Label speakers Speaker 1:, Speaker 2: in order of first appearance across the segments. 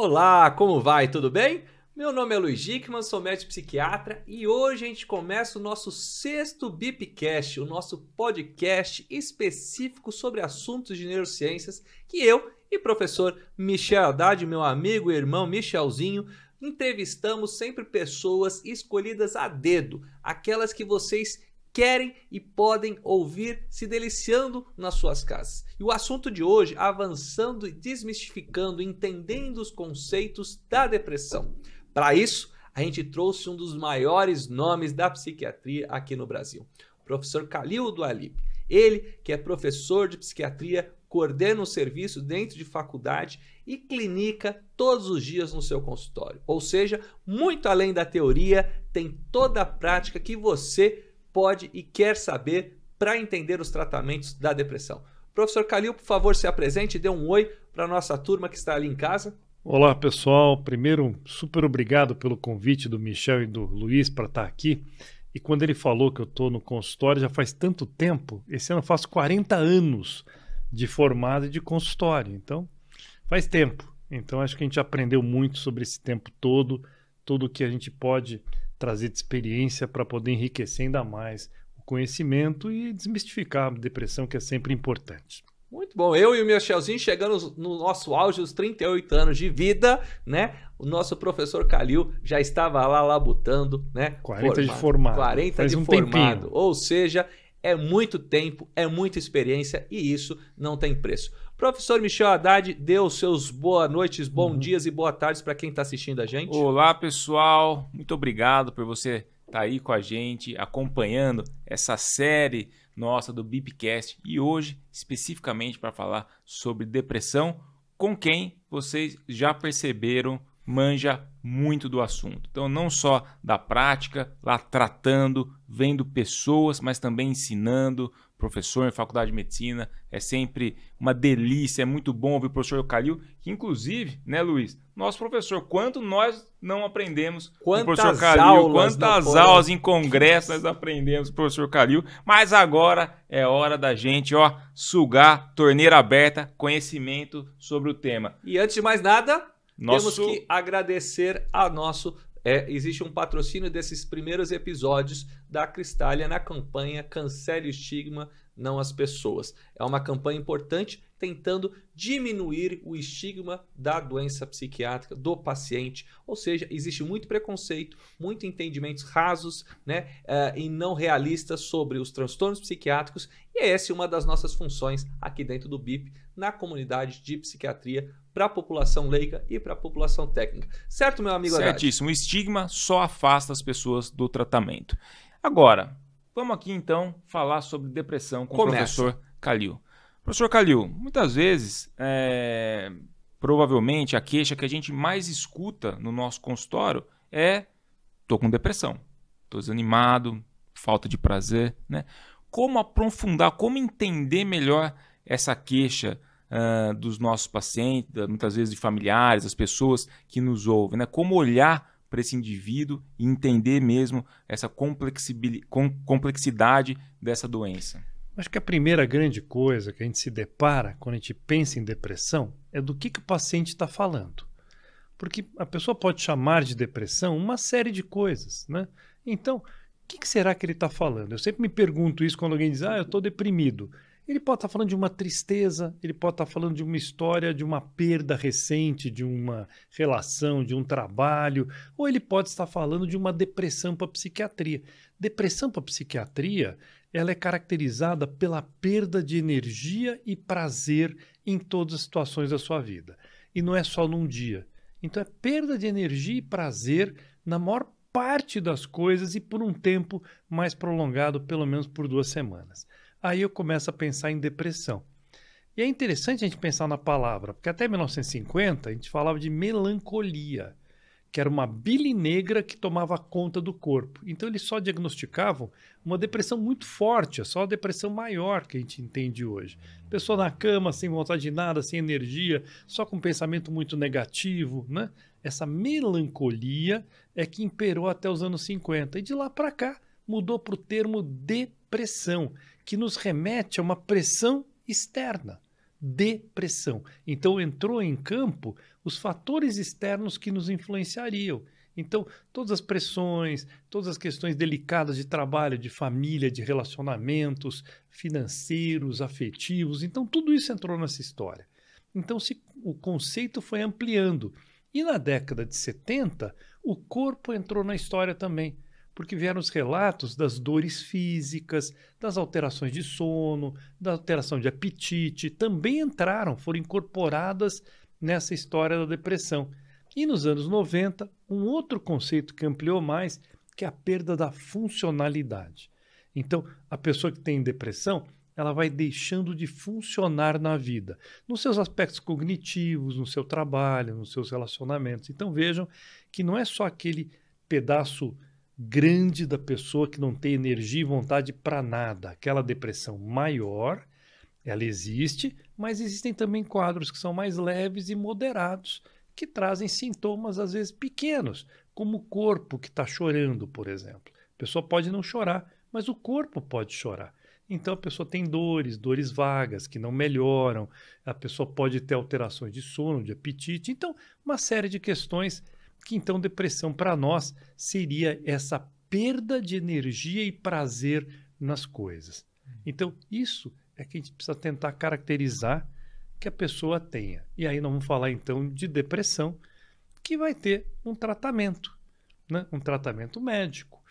Speaker 1: Olá, como vai? Tudo bem? Meu nome é Luiz Dickman, sou médico psiquiatra e hoje a gente começa o nosso sexto Bipcast, o nosso podcast específico sobre assuntos de neurociências que eu e professor Michel Haddad, meu amigo e irmão Michelzinho, entrevistamos sempre pessoas escolhidas a dedo, aquelas que vocês querem e podem ouvir se deliciando nas suas casas. E o assunto de hoje, avançando e desmistificando, entendendo os conceitos da depressão. Para isso, a gente trouxe um dos maiores nomes da psiquiatria aqui no Brasil, o professor Calil Alip. Ele, que é professor de psiquiatria, coordena um serviço dentro de faculdade e clínica todos os dias no seu consultório. Ou seja, muito além da teoria, tem toda a prática que você pode e quer saber para entender os tratamentos da depressão. Professor Calil, por favor, se apresente e dê um oi para a nossa turma que está ali em casa.
Speaker 2: Olá, pessoal. Primeiro, super obrigado pelo convite do Michel e do Luiz para estar tá aqui. E quando ele falou que eu estou no consultório já faz tanto tempo, esse ano eu faço 40 anos de formado e de consultório. Então, faz tempo. Então, acho que a gente aprendeu muito sobre esse tempo todo, tudo que a gente pode trazer de experiência para poder enriquecer ainda mais o conhecimento e desmistificar a depressão, que é sempre importante.
Speaker 1: Muito bom. Eu e o Michelzinho chegando no nosso auge dos 38 anos de vida, né? O nosso professor Calil já estava lá labutando, né? 40 formado. de formado. 40 Faz de um formado. Tempinho. Ou seja, é muito tempo, é muita experiência e isso não tem preço. Professor Michel Haddad, dê os seus boa noites, bom uhum. dias e boa tardes para quem está assistindo a gente.
Speaker 3: Olá, pessoal. Muito obrigado por você estar tá aí com a gente, acompanhando essa série nossa do Bipcast e hoje especificamente para falar sobre depressão com quem vocês já perceberam manja muito do assunto. Então, não só da prática, lá tratando, vendo pessoas, mas também ensinando, professor em faculdade de medicina. É sempre uma delícia, é muito bom ouvir o professor Calil, que inclusive, né, Luiz, nosso professor, quanto nós não aprendemos quantas com o professor Calil, quantas aulas em congresso nós aprendemos com o professor Calil, mas agora é hora da gente, ó, sugar torneira aberta, conhecimento sobre o tema.
Speaker 1: E antes de mais nada, nosso... temos que agradecer a nosso é, existe um patrocínio desses primeiros episódios da Cristália na campanha Cancele o Estigma não as pessoas. É uma campanha importante tentando diminuir o estigma da doença psiquiátrica do paciente. Ou seja, existe muito preconceito, muito entendimentos rasos né, uh, e não realistas sobre os transtornos psiquiátricos, e é essa é uma das nossas funções aqui dentro do BIP, na comunidade de psiquiatria, para a população leiga e para a população técnica. Certo, meu amigo Certíssimo.
Speaker 3: Haddad? O estigma só afasta as pessoas do tratamento. Agora, Vamos aqui então falar sobre depressão com Começa. o professor Calil. Professor Calil, muitas vezes, é, provavelmente a queixa que a gente mais escuta no nosso consultório é: tô com depressão, tô desanimado, falta de prazer, né? Como aprofundar, como entender melhor essa queixa uh, dos nossos pacientes, muitas vezes de familiares, das pessoas que nos ouvem, né? Como olhar para esse indivíduo e entender mesmo essa complexidade
Speaker 2: dessa doença? Acho que a primeira grande coisa que a gente se depara quando a gente pensa em depressão é do que, que o paciente está falando. Porque a pessoa pode chamar de depressão uma série de coisas, né? Então, o que, que será que ele está falando? Eu sempre me pergunto isso quando alguém diz, ah, eu estou deprimido. Ele pode estar falando de uma tristeza, ele pode estar falando de uma história, de uma perda recente, de uma relação, de um trabalho, ou ele pode estar falando de uma depressão para psiquiatria. Depressão para psiquiatria, ela é caracterizada pela perda de energia e prazer em todas as situações da sua vida. E não é só num dia. Então é perda de energia e prazer na maior parte das coisas e por um tempo mais prolongado, pelo menos por duas semanas. Aí eu começo a pensar em depressão. E é interessante a gente pensar na palavra, porque até 1950 a gente falava de melancolia, que era uma bile negra que tomava conta do corpo. Então eles só diagnosticavam uma depressão muito forte, só a depressão maior que a gente entende hoje. Pessoa na cama, sem vontade de nada, sem energia, só com um pensamento muito negativo, né? Essa melancolia é que imperou até os anos 50 e de lá para cá mudou para o termo depressão que nos remete a uma pressão externa, depressão. Então entrou em campo os fatores externos que nos influenciariam. Então, todas as pressões, todas as questões delicadas de trabalho, de família, de relacionamentos financeiros, afetivos, então tudo isso entrou nessa história. Então, se, o conceito foi ampliando. E na década de 70, o corpo entrou na história também porque vieram os relatos das dores físicas, das alterações de sono, da alteração de apetite, também entraram, foram incorporadas nessa história da depressão. E nos anos 90, um outro conceito que ampliou mais, que é a perda da funcionalidade. Então, a pessoa que tem depressão, ela vai deixando de funcionar na vida, nos seus aspectos cognitivos, no seu trabalho, nos seus relacionamentos. Então vejam que não é só aquele pedaço grande da pessoa que não tem energia e vontade para nada. Aquela depressão maior, ela existe, mas existem também quadros que são mais leves e moderados, que trazem sintomas às vezes pequenos, como o corpo que está chorando, por exemplo. A pessoa pode não chorar, mas o corpo pode chorar. Então a pessoa tem dores, dores vagas que não melhoram, a pessoa pode ter alterações de sono, de apetite, então uma série de questões que então depressão para nós seria essa perda de energia e prazer nas coisas. Então, isso é que a gente precisa tentar caracterizar que a pessoa tenha. E aí nós vamos falar então de depressão, que vai ter um tratamento, né? um tratamento médico.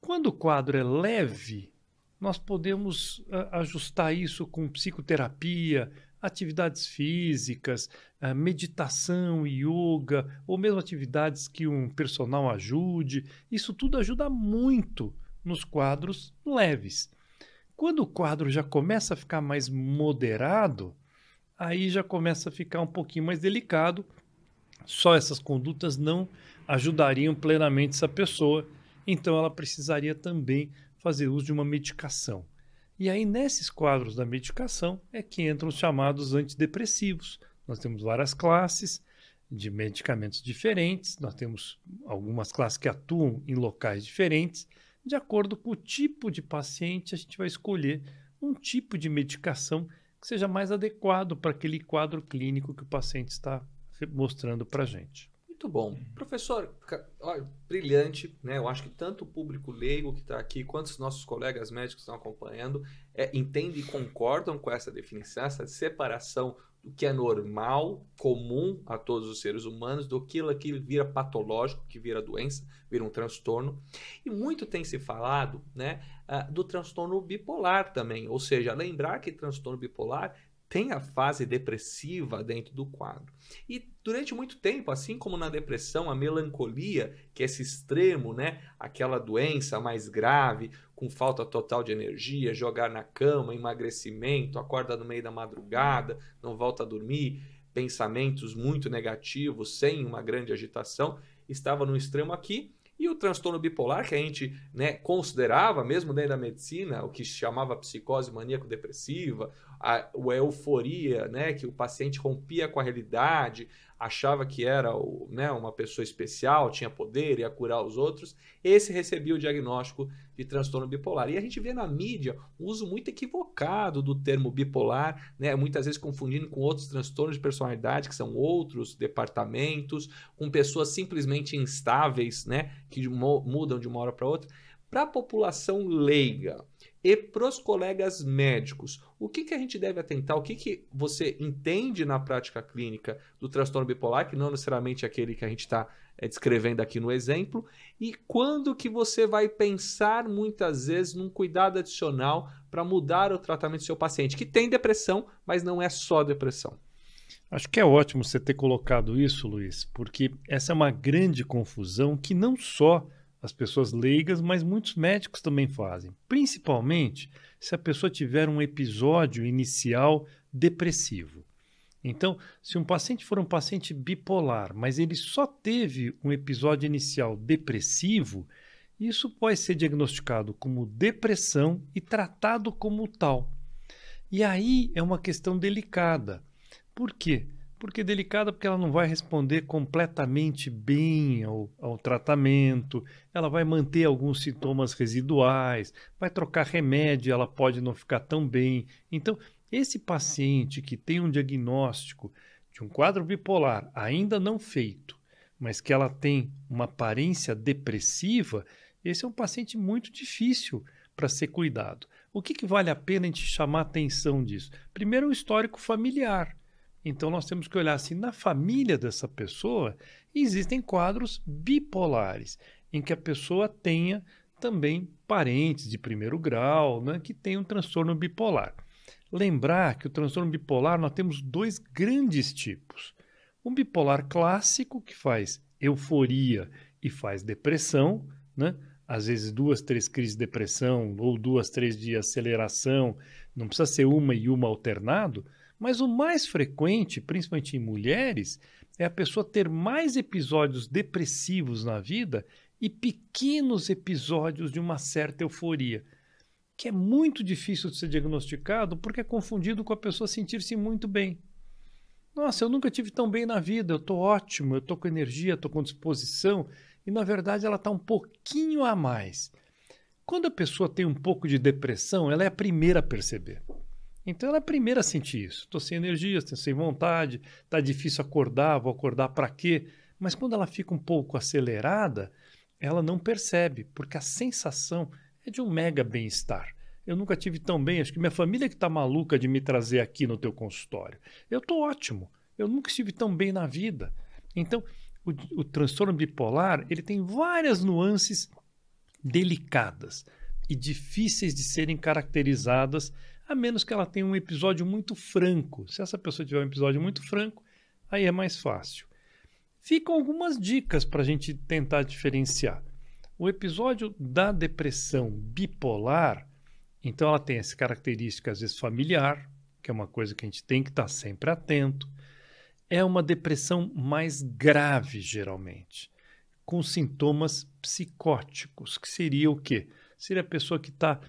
Speaker 2: Quando o quadro é leve, nós podemos ah, ajustar isso com psicoterapia, atividades físicas, eh, meditação, yoga, ou mesmo atividades que um personal ajude. Isso tudo ajuda muito nos quadros leves. Quando o quadro já começa a ficar mais moderado, aí já começa a ficar um pouquinho mais delicado. Só essas condutas não ajudariam plenamente essa pessoa, então ela precisaria também fazer uso de uma medicação. E aí, nesses quadros da medicação, é que entram os chamados antidepressivos. Nós temos várias classes de medicamentos diferentes, nós temos algumas classes que atuam em locais diferentes. De acordo com o tipo de paciente, a gente vai escolher um tipo de medicação que seja mais adequado para aquele quadro clínico que o paciente está mostrando para a gente. Muito bom. Uhum.
Speaker 1: Professor, Olha, brilhante, né? Eu acho que tanto o público leigo que está aqui, quanto os nossos colegas médicos estão acompanhando, é, entendem e concordam com essa definição, essa separação do que é normal, comum a todos os seres humanos, do que aquilo vira patológico, que vira doença, vira um transtorno. E muito tem se falado né, ah, do transtorno bipolar também, ou seja, lembrar que transtorno bipolar tem a fase depressiva dentro do quadro. E durante muito tempo, assim como na depressão, a melancolia, que é esse extremo, né, aquela doença mais grave, com falta total de energia, jogar na cama, emagrecimento, acorda no meio da madrugada, não volta a dormir, pensamentos muito negativos, sem uma grande agitação, estava no extremo aqui. E o transtorno bipolar, que a gente né, considerava, mesmo dentro da medicina, o que se chamava psicose maníaco-depressiva, a, a euforia, né, que o paciente rompia com a realidade, achava que era o, né, uma pessoa especial, tinha poder, ia curar os outros, esse recebia o diagnóstico de transtorno bipolar. E a gente vê na mídia um uso muito equivocado do termo bipolar, né, muitas vezes confundindo com outros transtornos de personalidade, que são outros departamentos, com pessoas simplesmente instáveis, né, que mudam de uma hora para outra. Para a população leiga, e para os colegas médicos, o que, que a gente deve atentar? O que, que você entende na prática clínica do transtorno bipolar, que não necessariamente é aquele que a gente está é, eh, descrevendo aqui no exemplo, e quando que você vai pensar muitas vezes num cuidado adicional para mudar o tratamento do seu paciente, que tem depressão, mas não é só depressão.
Speaker 2: Acho que é ótimo você ter colocado isso, Luiz, porque essa é uma grande confusão que não só as pessoas leigas, mas muitos médicos também fazem, principalmente se a pessoa tiver um episódio inicial depressivo. Então, se um paciente for um paciente bipolar, mas ele só teve um episódio inicial depressivo, isso pode ser diagnosticado como depressão e tratado como tal. E aí é uma questão delicada. Por quê? Porque delicada, porque ela não vai responder completamente bem ao, ao tratamento, ela vai manter alguns sintomas residuais, vai trocar remédio, ela pode não ficar tão bem. Então, esse paciente que tem um diagnóstico de um quadro bipolar ainda não feito, mas que ela tem uma aparência depressiva, esse é um paciente muito difícil para ser cuidado. O que, que, vale a pena a gente chamar atenção disso? Primeiro, o histórico familiar. Então nós temos que olhar assim, na família dessa pessoa existem quadros bipolares, em que a pessoa tenha também parentes de primeiro grau, né, que tenham um transtorno bipolar. Lembrar que o transtorno bipolar nós temos dois grandes tipos. Um bipolar clássico que faz euforia e faz depressão, né? às vezes duas, três crises de depressão ou duas, três de aceleração, não precisa ser uma e uma alternado, mas o mais frequente, principalmente em mulheres, é a pessoa ter mais episódios depressivos na vida e pequenos episódios de uma certa euforia, que é muito difícil de ser diagnosticado porque é confundido com a pessoa sentir-se muito bem. Nossa, eu nunca tive tão bem na vida, eu estou ótimo, eu estou com energia, estou com disposição, e na verdade ela está um pouquinho a mais. Quando a pessoa tem um pouco de depressão, ela é a primeira a perceber. Então ela é a primeira a sentir isso. Estou sem energia, estou sem vontade, está difícil acordar, vou acordar para quê? Mas quando ela fica um pouco acelerada, ela não percebe, porque a sensação é de um mega bem-estar. Eu nunca tive tão bem, acho que minha família que está maluca de me trazer aqui no teu consultório. Eu estou ótimo, eu nunca estive tão bem na vida. Então, o, o transtorno bipolar ele tem várias nuances delicadas e difíceis de serem caracterizadas a menos que ela tenha um episódio muito franco. Se essa pessoa tiver um episódio muito franco, aí é mais fácil. Ficam algumas dicas para a gente tentar diferenciar. O episódio da depressão bipolar, então ela tem essa característica às vezes familiar, que é uma coisa que a gente tem que estar tá sempre atento. É uma depressão mais grave, geralmente, com sintomas psicóticos, que seria o quê? Seria a pessoa que está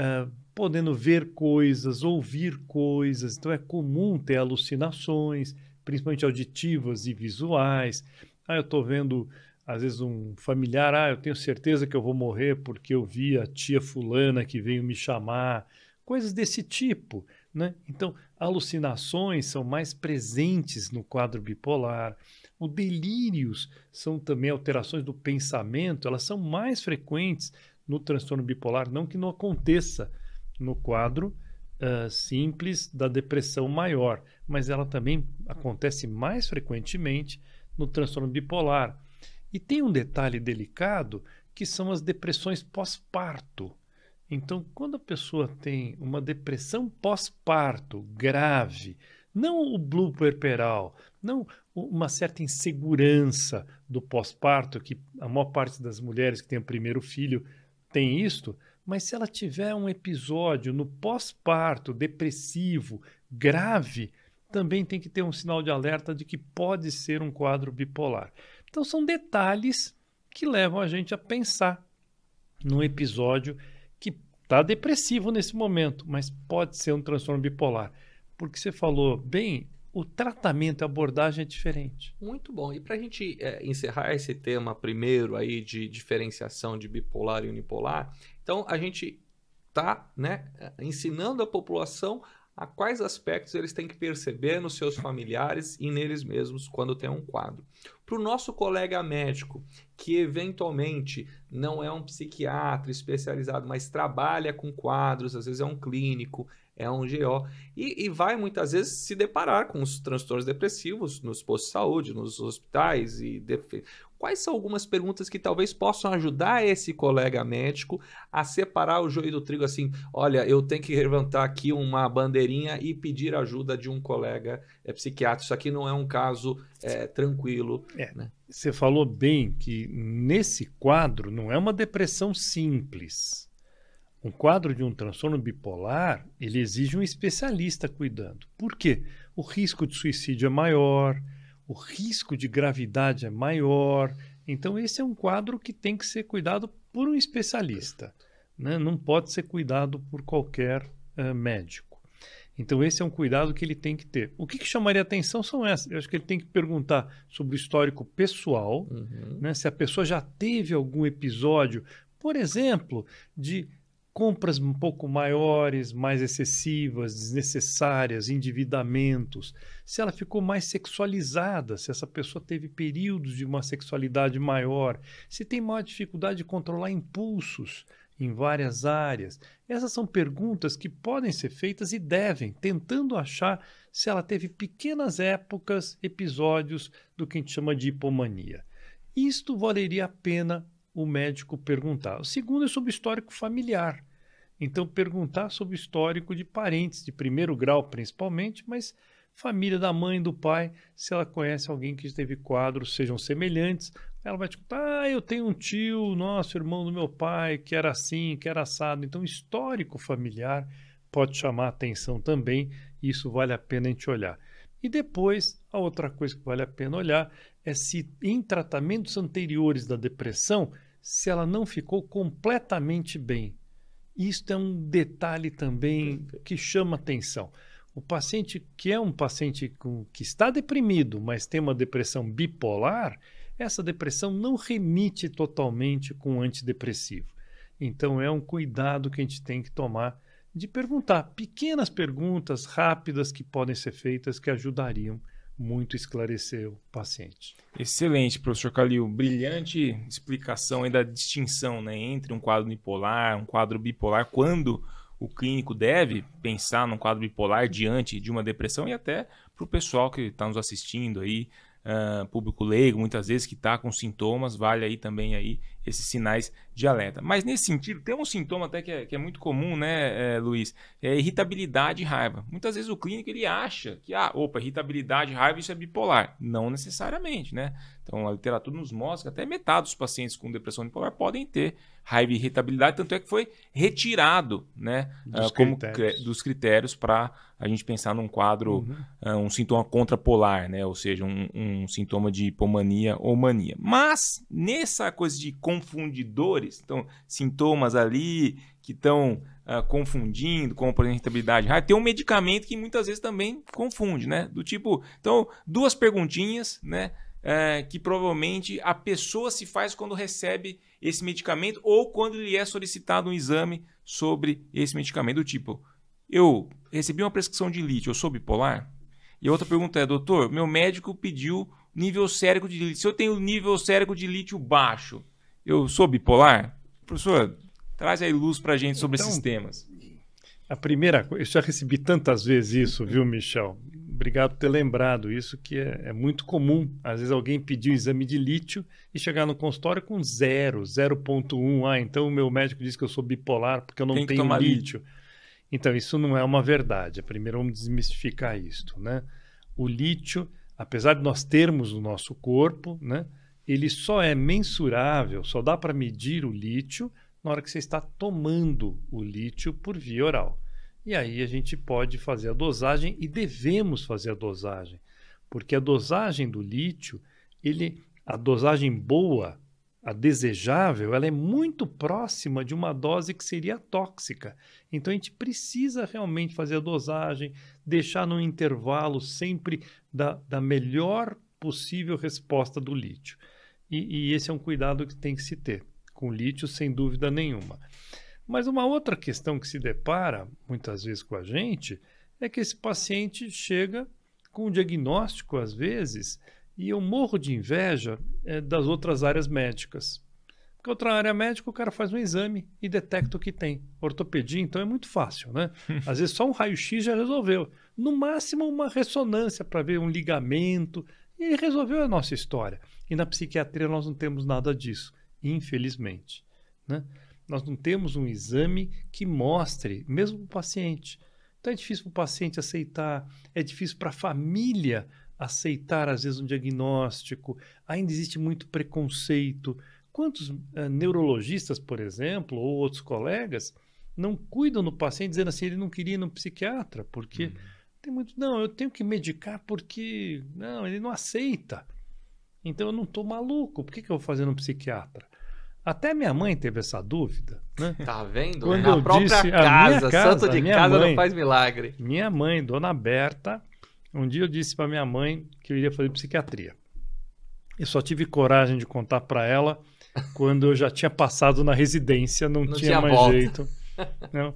Speaker 2: ah, podendo ver coisas, ouvir coisas. Então é comum ter alucinações, principalmente auditivas e visuais. Ah, eu estou vendo às vezes um familiar, ah, eu tenho certeza que eu vou morrer porque eu vi a tia fulana que veio me chamar, coisas desse tipo, né? Então, alucinações são mais presentes no quadro bipolar. O delírios são também alterações do pensamento, elas são mais frequentes no transtorno bipolar, não que não aconteça no quadro uh, simples da depressão maior, mas ela também acontece mais frequentemente no transtorno bipolar. E tem um detalhe delicado que são as depressões pós-parto. Então, quando a pessoa tem uma depressão pós-parto grave, não o blue puerperal, não uma certa insegurança do pós-parto, que a maior parte das mulheres que têm o primeiro filho tem isto, mas se ela tiver um episódio no pós-parto depressivo, grave, também tem que ter um sinal de alerta de que pode ser um quadro bipolar. Então, são detalhes que levam a gente a pensar num episódio que está depressivo nesse momento, mas pode ser um transtorno bipolar. Porque você falou bem, o tratamento, a abordagem é diferente. Muito bom. E
Speaker 1: para a gente é, encerrar esse tema primeiro aí de diferenciação de bipolar e unipolar, então a gente está né, é, ensinando a população a quais aspectos eles têm que perceber nos seus familiares e neles mesmos quando tem um quadro. Para o nosso colega médico, que eventualmente não é um psiquiatra especializado, mas trabalha com quadros, às vezes é um clínico, é um GO. E, e, vai muitas vezes se deparar com os transtornos depressivos nos postos de saúde, nos hospitais e defe... Quais são algumas perguntas que talvez possam ajudar esse colega médico a separar o joio do trigo assim? Olha, eu tenho que levantar aqui uma bandeirinha e pedir ajuda de um colega é,
Speaker 2: psiquiatra. Isso aqui não é um caso é,
Speaker 1: tranquilo.
Speaker 2: É, né? Você falou bem que nesse quadro não é uma depressão simples um quadro de um transtorno bipolar, ele exige um especialista cuidando. Por quê? O risco de suicídio é maior, o risco de gravidade é maior. Então, esse é um quadro que tem que ser cuidado por um especialista. Né? Não pode ser cuidado por qualquer uh, médico. Então, esse é um cuidado que ele tem que ter. O que, que chamaria atenção são essas. Eu acho que ele tem que perguntar sobre o histórico pessoal, uhum. né? se a pessoa já teve algum episódio, por exemplo, de compras um pouco maiores, mais excessivas, desnecessárias, endividamentos, se ela ficou mais sexualizada, se essa pessoa teve períodos de uma sexualidade maior, se tem maior dificuldade de controlar impulsos em várias áreas. Essas são perguntas que podem ser feitas e devem, tentando achar se ela teve pequenas épocas, episódios do que a gente chama de hipomania. Isto valeria a pena o médico perguntar. O segundo é sobre histórico familiar. Então, perguntar sobre o histórico de parentes, de primeiro grau principalmente, mas família da mãe, do pai, se ela conhece alguém que teve quadros, sejam semelhantes, ela vai te contar, ah, eu tenho um tio, nosso irmão do meu pai, que era assim, que era assado. Então, histórico familiar pode chamar atenção também, e isso vale a pena a gente olhar. E depois, a outra coisa que vale a pena olhar é se em tratamentos anteriores da depressão, se ela não ficou completamente bem. Isto é um detalhe também que chama atenção. O paciente que é um paciente com, que está deprimido, mas tem uma depressão bipolar, essa depressão não remite totalmente com antidepressivo. Então é um cuidado que a gente tem que tomar de perguntar pequenas perguntas rápidas que podem ser feitas que ajudariam muito esclarecer o paciente.
Speaker 3: Excelente, professor Calil. Brilhante explicação aí da distinção né, entre um quadro bipolar, um quadro bipolar, quando o clínico deve pensar num quadro bipolar diante de uma depressão e até para o pessoal que está nos assistindo aí, uh, público leigo, muitas vezes que está com sintomas, vale aí também aí esses sinais de alerta. Mas nesse sentido, tem um sintoma até que é, que é muito comum, né, é, Luiz? É irritabilidade e raiva. Muitas vezes o clínico ele acha que, ah, opa, irritabilidade e raiva, isso é bipolar. Não necessariamente, né? Então a literatura nos mostra que até metade dos pacientes com depressão bipolar podem ter raiva e irritabilidade, tanto é que foi retirado, né, dos ah, como critérios. dos critérios para a gente pensar num quadro, uhum. Ah, um sintoma contrapolar, né, ou seja, um, um sintoma de hipomania ou mania. Mas nessa coisa de com confundidores, então sintomas ali que estão uh, ah, confundindo com, por exemplo, irritabilidade. tem um medicamento que muitas vezes também confunde, né? Do tipo, então, duas perguntinhas, né? É, que provavelmente a pessoa se faz quando recebe esse medicamento ou quando lhe é solicitado um exame sobre esse medicamento. Do tipo, eu recebi uma prescrição de lítio, eu sou bipolar? E a outra pergunta é, doutor, meu médico pediu nível sérico de lítio. Se eu tenho nível sérico de lítio baixo,
Speaker 2: eu sou bipolar? Professor, traz aí luz para a gente sobre então, esses temas. A primeira coisa, eu já recebi tantas vezes isso, viu, Michel? Obrigado por ter lembrado isso, que é, é muito comum. Às vezes alguém pedir o um exame de lítio e chegar no consultório com zero, 0,1. Ah, então o meu médico disse que eu sou bipolar porque eu não Tem tenho lítio. lítio. Então, isso não é uma verdade. Primeiro, vamos desmistificar isto, né? O lítio, apesar de nós termos no nosso corpo, né? ele só é mensurável, só dá para medir o lítio na hora que você está tomando o lítio por via oral. E aí a gente pode fazer a dosagem e devemos fazer a dosagem, porque a dosagem do lítio, ele, a dosagem boa, a desejável, ela é muito próxima de uma dose que seria tóxica. Então a gente precisa realmente fazer a dosagem, deixar no intervalo sempre da, da melhor possível resposta do lítio. E, e esse é um cuidado que tem que se ter com lítio, sem dúvida nenhuma. Mas uma outra questão que se depara muitas vezes com a gente é que esse paciente chega com um diagnóstico, às vezes, e eu morro de inveja é, das outras áreas médicas. Porque outra área médica, o cara faz um exame e detecta o que tem. Ortopedia, então, é muito fácil, né? Às vezes só um raio-x já resolveu. No máximo, uma ressonância para ver um ligamento. E resolveu a nossa história. E na psiquiatria nós não temos nada disso, infelizmente. Né? Nós não temos um exame que mostre, mesmo para o paciente. Então é difícil para o paciente aceitar, é difícil para a família aceitar, às vezes, um diagnóstico, ainda existe muito preconceito. Quantos uh, neurologistas, por exemplo, ou outros colegas, não cuidam do paciente dizendo assim, ele não queria ir no psiquiatra, porque uhum. tem muito, não, eu tenho que medicar porque, não, ele não aceita. Então eu não tô maluco. Por que, que eu vou fazer no psiquiatra? Até minha mãe teve essa dúvida, né? Tá vendo? Quando Na eu própria disse, casa, casa, santo de casa mãe, não faz milagre. Minha mãe, dona Berta, um dia eu disse para minha mãe que eu iria fazer psiquiatria. Eu só tive coragem de contar para ela quando eu já tinha passado na residência, não, não tinha, tinha, mais volta. jeito. Não. Né?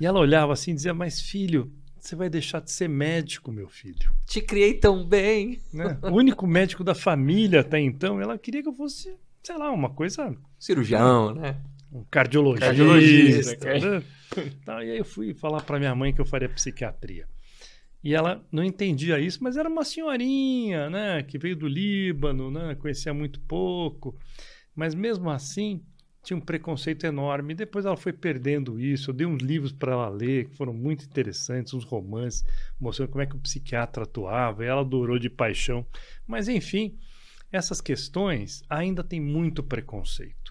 Speaker 2: E ela olhava assim e dizia: Mas filho, você vai deixar de ser médico, meu filho. Te criei tão bem. Né? O único médico da família até então, ela queria que eu fosse, sei lá, uma coisa. Cirurgião, né? Um cardiologista. Cardiologista. Então, e aí eu fui falar para minha mãe que eu faria psiquiatria. E ela não entendia isso, mas era uma senhorinha, né, que veio do Líbano, né, conhecia muito pouco. Mas mesmo assim, tinha um preconceito enorme. Depois ela foi perdendo isso. Eu dei uns livros para ela ler que foram muito interessantes, uns romances mostrando como é que o psiquiatra atuava. E ela adorou de paixão. Mas enfim, essas questões ainda tem muito preconceito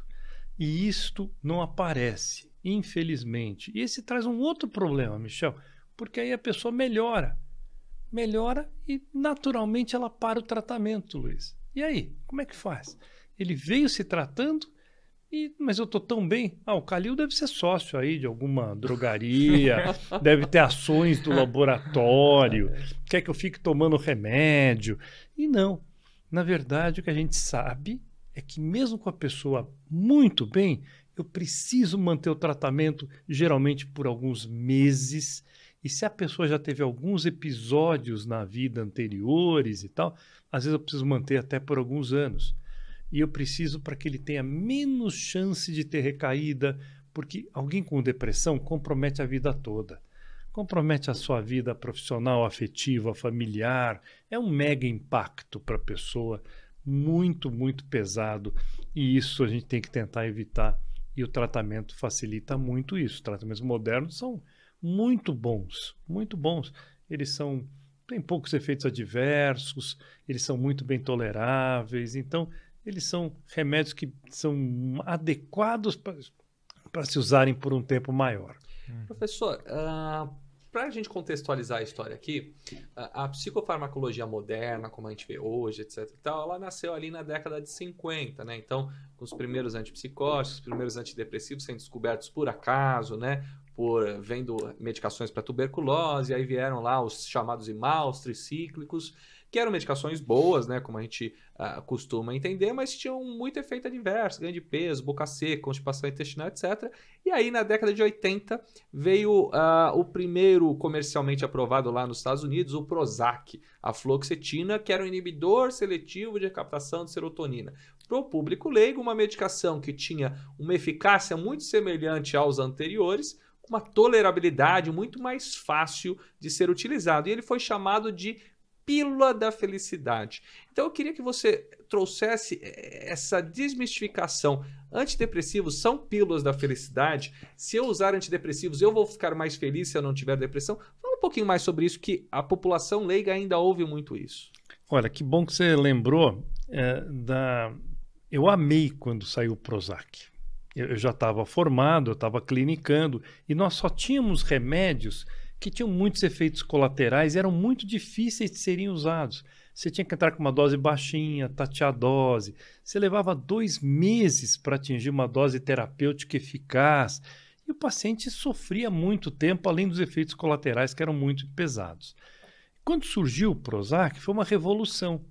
Speaker 2: e isto não aparece, infelizmente. E esse traz um outro problema, Michel, porque aí a pessoa melhora, melhora e naturalmente ela para o tratamento, Luiz. E aí, como é que faz? Ele veio se tratando e, mas eu tô tão bem. Ah, o Calil deve ser sócio aí de alguma drogaria, deve ter ações do laboratório, quer que eu fique tomando remédio. E não. Na verdade, o que a gente sabe é que, mesmo com a pessoa muito bem, eu preciso manter o tratamento geralmente por alguns meses. E se a pessoa já teve alguns episódios na vida anteriores e tal, às vezes eu preciso manter até por alguns anos e eu preciso para que ele tenha menos chance de ter recaída, porque alguém com depressão compromete a vida toda. Compromete a sua vida profissional, afetiva, familiar. É um mega impacto para a pessoa, muito, muito pesado. E isso a gente tem que tentar evitar. E o tratamento facilita muito isso. Os tratamentos modernos são muito bons, muito bons. Eles são têm poucos efeitos adversos, eles são muito bem toleráveis. Então, eles são remédios que são adequados para se usarem por um tempo maior.
Speaker 1: Uhum. Professor, uh, ah, para a gente contextualizar a história aqui, a, a, psicofarmacologia moderna, como a gente vê hoje, etc. Tal, ela nasceu ali na década de 50, né? Então, com os primeiros antipsicóticos, os primeiros antidepressivos sendo descobertos por acaso, né? Por vendo medicações para tuberculose, aí vieram lá os chamados imaus tricíclicos que eram medicações boas, né, como a gente uh, costuma entender, mas tinham muito efeito adverso, ganho de peso, boca seca, constipação intestinal, etc. E aí, na década de 80, veio uh, o primeiro comercialmente aprovado lá nos Estados Unidos, o Prozac, a fluoxetina, que era um inibidor seletivo de captação de serotonina. Para o público leigo, uma medicação que tinha uma eficácia muito semelhante aos anteriores, uma tolerabilidade muito mais fácil de ser utilizado. E ele foi chamado de pílula da felicidade. Então eu queria que você trouxesse eh, essa desmistificação. Antidepressivos são pílulas da felicidade. Se eu usar antidepressivos, eu vou ficar mais feliz se eu não tiver depressão. Fala um pouquinho mais sobre isso, que a população leiga ainda ouve muito isso.
Speaker 2: Olha, que bom que você lembrou é, da. Eu amei quando saiu o Prozac. Eu, eu já estava formado, eu estava clinicando e nós só tínhamos remédios que tinham muitos efeitos colaterais e eram muito difíceis de serem usados. Você tinha que entrar com uma dose baixinha, tatear a dose. Você levava dois meses para atingir uma dose terapêutica eficaz. E o paciente sofria muito tempo, além dos efeitos colaterais que eram muito pesados. Quando surgiu o Prozac, foi uma revolução.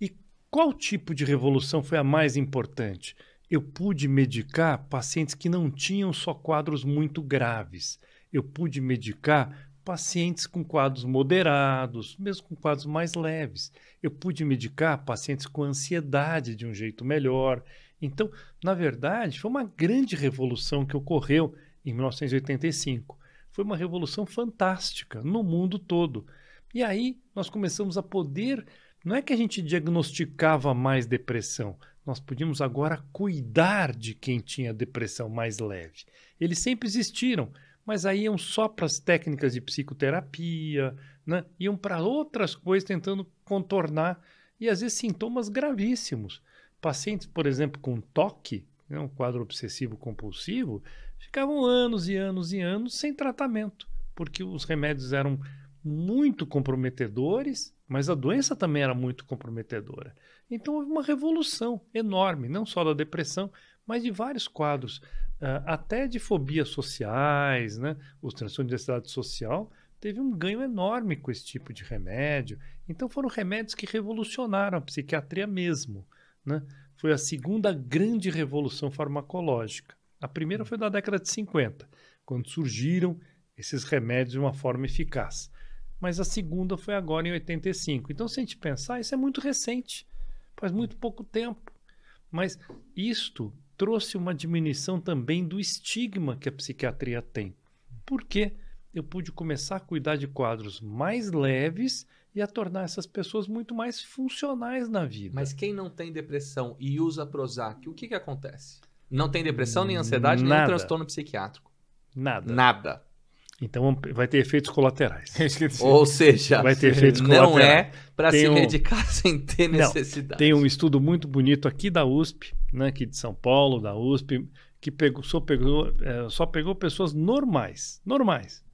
Speaker 2: E qual tipo de revolução foi a mais importante? Eu pude medicar pacientes que não tinham só quadros muito graves eu pude medicar pacientes com quadros moderados, mesmo com quadros mais leves. Eu pude medicar pacientes com ansiedade de um jeito melhor. Então, na verdade, foi uma grande revolução que ocorreu em 1985. Foi uma revolução fantástica no mundo todo. E aí nós começamos a poder. Não é que a gente diagnosticava mais depressão, nós podíamos agora cuidar de quem tinha depressão mais leve. Eles sempre existiram, mas aí iam só para as técnicas de psicoterapia, né? iam para outras coisas tentando contornar, e às vezes sintomas gravíssimos. Pacientes, por exemplo, com toque, né, um quadro obsessivo compulsivo, ficavam anos e anos e anos sem tratamento, porque os remédios eram muito comprometedores, mas a doença também era muito comprometedora. Então houve uma revolução enorme, não só da depressão, mas de vários quadros ah, até de fobias sociais, né? os transtornos de ansiedade social, teve um ganho enorme com esse tipo de remédio. Então foram remédios que revolucionaram a psiquiatria mesmo. Né? Foi a segunda grande revolução farmacológica. A primeira foi da década de 50, quando surgiram esses remédios de uma forma eficaz. Mas a segunda foi agora em 85. Então, se a gente pensar, isso é muito recente, faz muito pouco tempo. Mas isto trouxe uma diminuição também do estigma que a psiquiatria tem. Por quê? eu pude começar a cuidar de quadros mais leves e a tornar essas pessoas muito mais funcionais na vida. Mas quem não tem depressão e usa Prozac, o que, que
Speaker 1: acontece? Não tem depressão, nem ansiedade, Nada. nem um transtorno psiquiátrico. Nada.
Speaker 2: Nada. Então vai ter efeitos colaterais. É Ou seja, vai ter efeitos não é para se um... medicar sem ter necessidade. Não, tem um estudo muito bonito aqui da USP, né, aqui de São Paulo, da USP, que pegou, só, pegou, é, só pegou pessoas normais. Normais.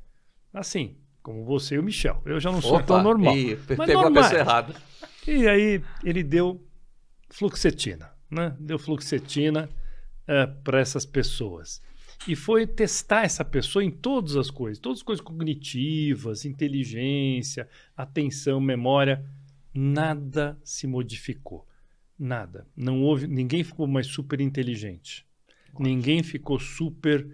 Speaker 2: Assim, como você e o Michel. Eu já não Opa, sou tão normal. E mas pegou normais. a pessoa errada. E aí ele deu fluxetina, né? Deu fluxetina é, para essas pessoas e foi testar essa pessoa em todas as coisas, todas as coisas cognitivas, inteligência, atenção, memória, nada se modificou. Nada. Não houve, ninguém ficou mais super inteligente. Nossa. Ninguém ficou super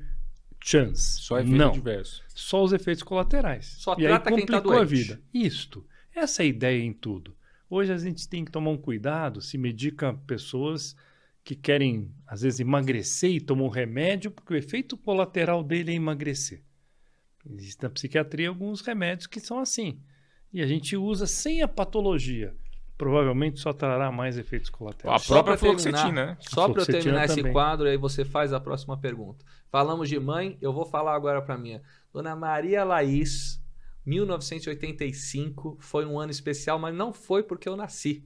Speaker 2: chance. Só efeito Não. Diverso. Só os efeitos colaterais. Só e trata aí tá complicou tá a vida. Isto. Essa é a ideia em tudo. Hoje a gente tem que tomar um cuidado, se medica pessoas que querem, às vezes, emagrecer e tomam um remédio, porque o efeito colateral dele é emagrecer. Existem na psiquiatria alguns remédios que são assim. E a gente usa sem a patologia. Provavelmente só trará mais efeitos colaterais. A própria fluoxetina, né? Só para eu terminar também. esse
Speaker 1: quadro, aí você faz a próxima pergunta. Falamos de mãe, eu vou falar agora para minha. Dona Maria Laís, 1985 foi um ano especial, mas não foi porque eu nasci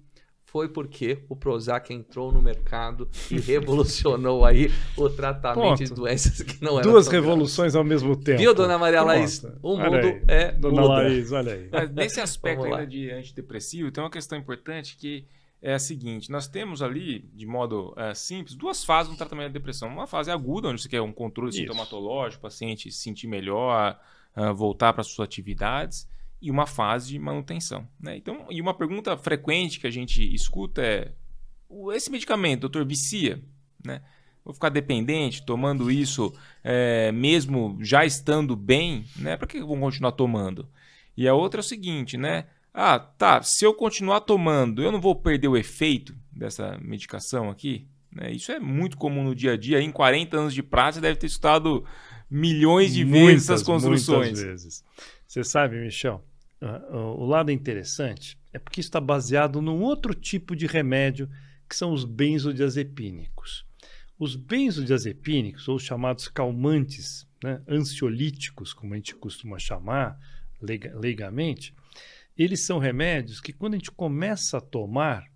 Speaker 1: foi porque o Prozac entrou no mercado e revolucionou aí o tratamento Ponto. de doenças que não eram. Duas
Speaker 2: revoluções graves. ao mesmo tempo. Viu, dona Maria Laís? O mundo olha é. Dona muda. Laís, olha aí.
Speaker 1: Mas nesse aspecto ainda
Speaker 3: de antidepressivo, tem uma questão importante que é a seguinte: nós temos ali, de modo é, simples, duas fases no tratamento da depressão. Uma fase aguda, onde você quer um controle Isso. sintomatológico, o paciente se sentir melhor, uh, voltar para suas atividades e uma fase de manutenção. Né? Então, e uma pergunta frequente que a gente escuta é: esse medicamento, doutor, vicia? Né? Vou ficar dependente, tomando isso, é, mesmo já estando bem, né? Para que eu vou continuar tomando? E a outra é o seguinte, né? Ah, tá, se eu continuar tomando, eu não vou perder o efeito dessa medicação aqui? Né? Isso é muito comum no dia a dia. Em 40 anos de prática, deve ter estudado milhões
Speaker 2: de muitas, vezes essas construções. Muitas vezes. Você sabe, Michel, ah, ah, o lado interessante é porque está baseado num outro tipo de remédio que são os benzodiazepínicos. Os benzodiazepínicos, ou chamados calmantes, né, ansiolíticos, como a gente costuma chamar leigamente, eles são remédios que quando a gente começa a tomar,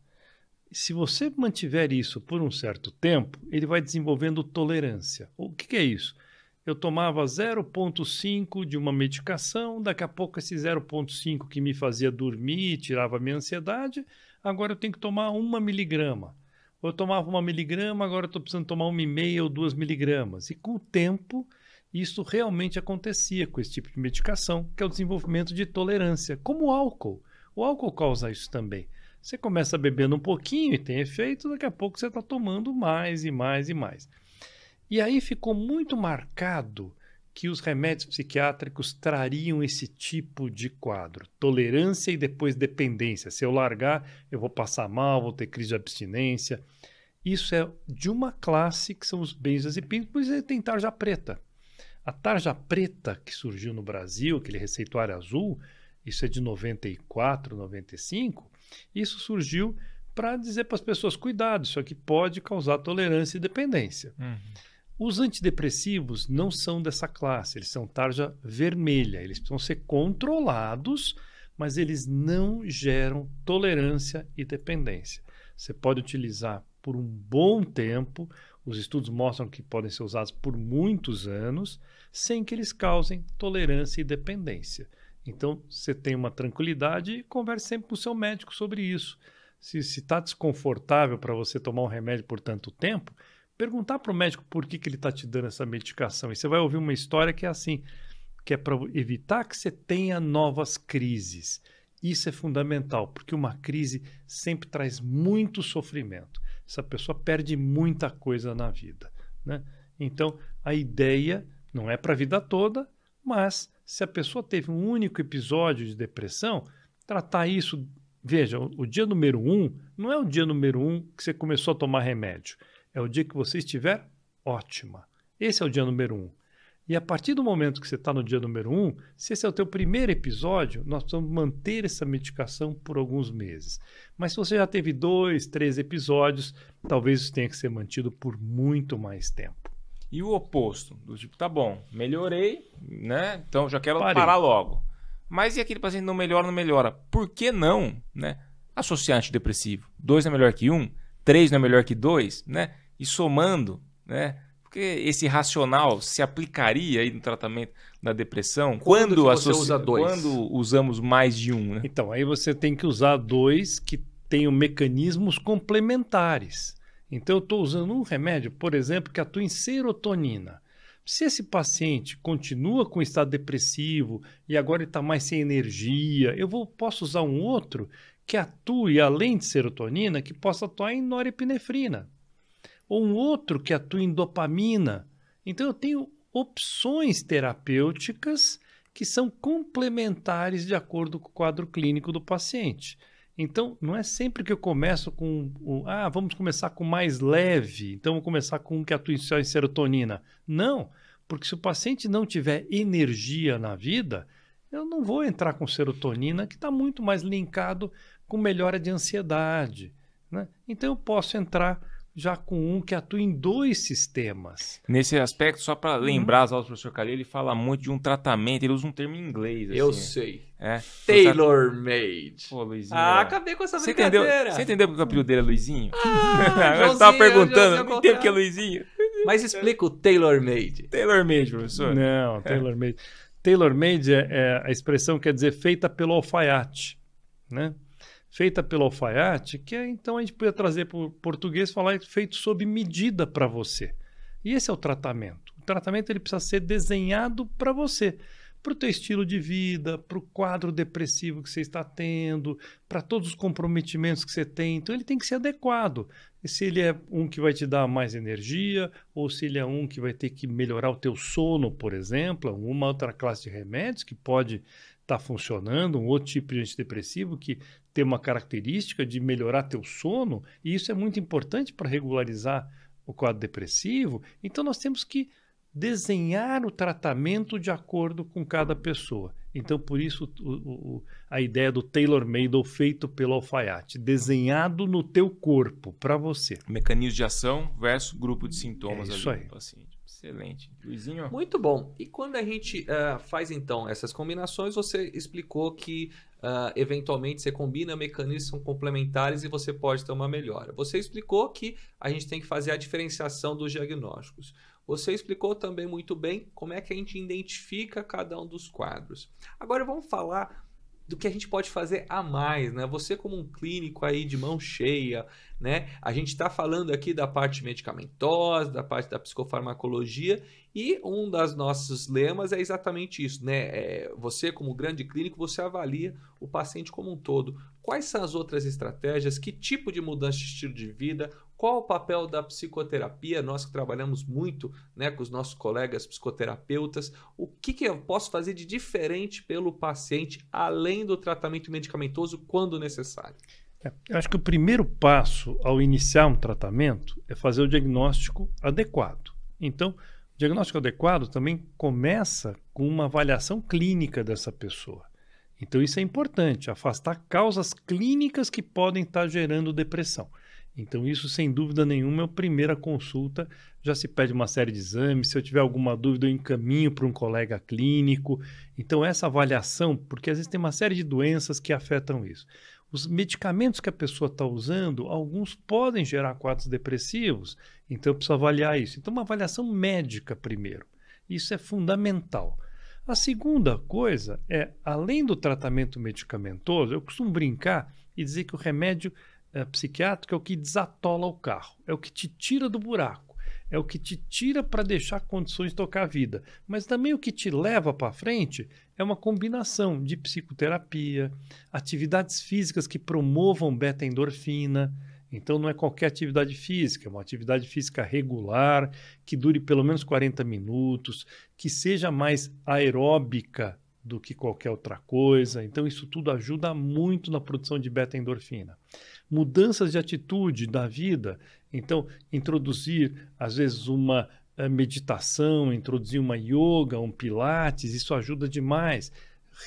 Speaker 2: se você mantiver isso por um certo tempo, ele vai desenvolvendo tolerância. O que, que é isso? eu tomava 0,5 de uma medicação, daqui a pouco esse 0,5 que me fazia dormir, tirava minha ansiedade, agora eu tenho que tomar uma miligrama. Eu tomava uma miligrama, agora estou precisando tomar uma e meia ou duas miligramas. E com o tempo, isso realmente acontecia com esse tipo de medicação, que é o desenvolvimento de tolerância, como o álcool. O álcool causa isso também. Você começa bebendo um pouquinho e tem efeito, daqui a pouco você está tomando mais e mais e mais. E aí ficou muito marcado que os remédios psiquiátricos trariam esse tipo de quadro: tolerância e depois dependência. Se eu largar, eu vou passar mal, vou ter crise de abstinência. Isso é de uma classe que são os benzodiazepínicos, por isso é tem tarja preta. A tarja preta que surgiu no Brasil, aquele receituário azul, isso é de 94, 95, isso surgiu para dizer para as pessoas, cuidado, isso aqui pode causar tolerância e dependência. Uhum. Os antidepressivos não são dessa classe, eles são tarja vermelha, eles precisam ser controlados, mas eles não geram tolerância e dependência. Você pode utilizar por um bom tempo, os estudos mostram que podem ser usados por muitos anos, sem que eles causem tolerância e dependência. Então, você tem uma tranquilidade e converse sempre com o seu médico sobre isso. Se está desconfortável para você tomar um remédio por tanto tempo, perguntar para o médico por que, que ele está te dando essa medicação. E você vai ouvir uma história que é assim, que é para evitar que você tenha novas crises. Isso é fundamental, porque uma crise sempre traz muito sofrimento. Essa pessoa perde muita coisa na vida. Né? Então, a ideia não é para a vida toda, mas se a pessoa teve um único episódio de depressão, tratar isso. Veja, o dia número um não é o dia número um que você começou a tomar remédio é o dia que você estiver ótima. Esse é o dia número um. E a partir do momento que você está no dia número um, se esse é o teu primeiro episódio, nós precisamos manter essa medicação por alguns meses. Mas se você já teve dois, três episódios, talvez isso tenha que ser mantido por muito mais tempo. E
Speaker 3: o oposto, do tipo, tá bom, melhorei, né? Então já quero Parei. parar logo. Mas e aquele paciente não melhora, não melhora? Por que não, né? Associar antidepressivo. Dois é melhor que um, três não é melhor que dois, né? e somando, né? Porque esse racional se aplicaria aí no tratamento da depressão quando, quando você usa dois? quando
Speaker 2: usamos mais de um, né? Então, aí você tem que usar dois que tenham mecanismos complementares. Então, eu estou usando um remédio, por exemplo, que atua em serotonina. Se esse paciente continua com estado depressivo e agora está mais sem energia, eu vou, posso usar um outro que atue além de serotonina, que possa atuar em norepinefrina ou um outro que atua em dopamina. Então eu tenho opções terapêuticas que são complementares de acordo com o quadro clínico do paciente. Então, não é sempre que eu começo com o, ah, vamos começar com mais leve, então vou começar com um que atua só em serotonina. Não, porque se o paciente não tiver energia na vida, eu não vou entrar com serotonina, que está muito mais linkado com melhora de ansiedade. Né? Então, eu posso entrar já com um que atua em dois sistemas.
Speaker 3: Nesse aspecto, só para uhum. lembrar as aulas do professor Calil, ele fala muito de um tratamento, ele usa um termo em inglês. Eu assim. sei. É. Taylor Made. Pô, Luizinho. Ah, acabei com essa você brincadeira. Entendeu, você entendeu porque o apelido dele é Luizinho? Ah, eu estava perguntando, não entendo que é Luizinho.
Speaker 2: Mas explica o Taylor Made. Taylor Made, professor. Não, é. Taylor Made. Taylor Made é, é a expressão que quer dizer feita pelo alfaiate, né? feita pelo alfaiate, que é, então a gente podia trazer para o português falar feito sob medida para você. E esse é o tratamento. O tratamento ele precisa ser desenhado para você, para o teu estilo de vida, para o quadro depressivo que você está tendo, para todos os comprometimentos que você tem. Então ele tem que ser adequado. E se ele é um que vai te dar mais energia, ou se ele é um que vai ter que melhorar o teu sono, por exemplo, uma outra classe de remédios que pode está funcionando, um outro tipo de antidepressivo que ter uma característica de melhorar teu sono, e isso é muito importante para regularizar o quadro depressivo. Então nós temos que desenhar o tratamento de acordo com cada pessoa. Então por isso o, o, a ideia do tailor-made ou feito pelo alfaiate, desenhado no teu corpo para você. Mecanismo de ação versus grupo de
Speaker 3: sintomas é isso ali, aí. do assim. paciente. Excelente. Luizinho? Muito bom.
Speaker 1: E quando a gente uh, faz então essas combinações, você explicou que uh, eventualmente você combina mecanismos complementares e você pode ter uma melhora. Você explicou que a gente tem que fazer a diferenciação dos diagnósticos. Você explicou também muito bem como é que a gente identifica cada um dos quadros. Agora vamos falar do que a gente pode fazer a mais, né? Você como um clínico aí de mão cheia, né? A gente está falando aqui da parte medicamentosa, da parte da psicofarmacologia e um dos nossos lemas é exatamente isso, né? É, você como grande clínico, você avalia o paciente como um todo. Quais são as outras estratégias? Que tipo de mudança de estilo de vida? Qual o papel da psicoterapia? Nós que trabalhamos muito né, com os nossos colegas psicoterapeutas, o que, que eu posso fazer de diferente pelo paciente, além do tratamento medicamentoso, quando necessário?
Speaker 2: É, eu acho que o primeiro passo ao iniciar um tratamento é fazer o diagnóstico adequado. Então, o diagnóstico adequado também começa com uma avaliação clínica dessa pessoa. Então, isso é importante, afastar causas clínicas que podem estar gerando depressão. Então, isso, sem dúvida nenhuma, é a primeira consulta. Já se pede uma série de exames. Se eu tiver alguma dúvida, eu encaminho para um colega clínico. Então, essa avaliação, porque às vezes tem uma série de doenças que afetam isso. Os medicamentos que a pessoa está usando, alguns podem gerar quadros depressivos, então eu preciso avaliar isso. Então, uma avaliação médica primeiro. Isso é fundamental. A segunda coisa é, além do tratamento medicamentoso, eu costumo brincar e dizer que o remédio é, eh, psiquiátrico é o que desatola o carro, é o que te tira do buraco, é o que te tira para deixar condições de tocar a vida. Mas também o que te leva para frente é uma combinação de psicoterapia, atividades físicas que promovam beta-endorfina. Então não é qualquer atividade física, é uma atividade física regular, que dure pelo menos 40 minutos, que seja mais aeróbica do que qualquer outra coisa. Então isso tudo ajuda muito na produção de beta-endorfina mudanças de atitude da vida. Então, introduzir, às vezes, uma eh, meditação, introduzir uma yoga, um pilates, isso ajuda demais.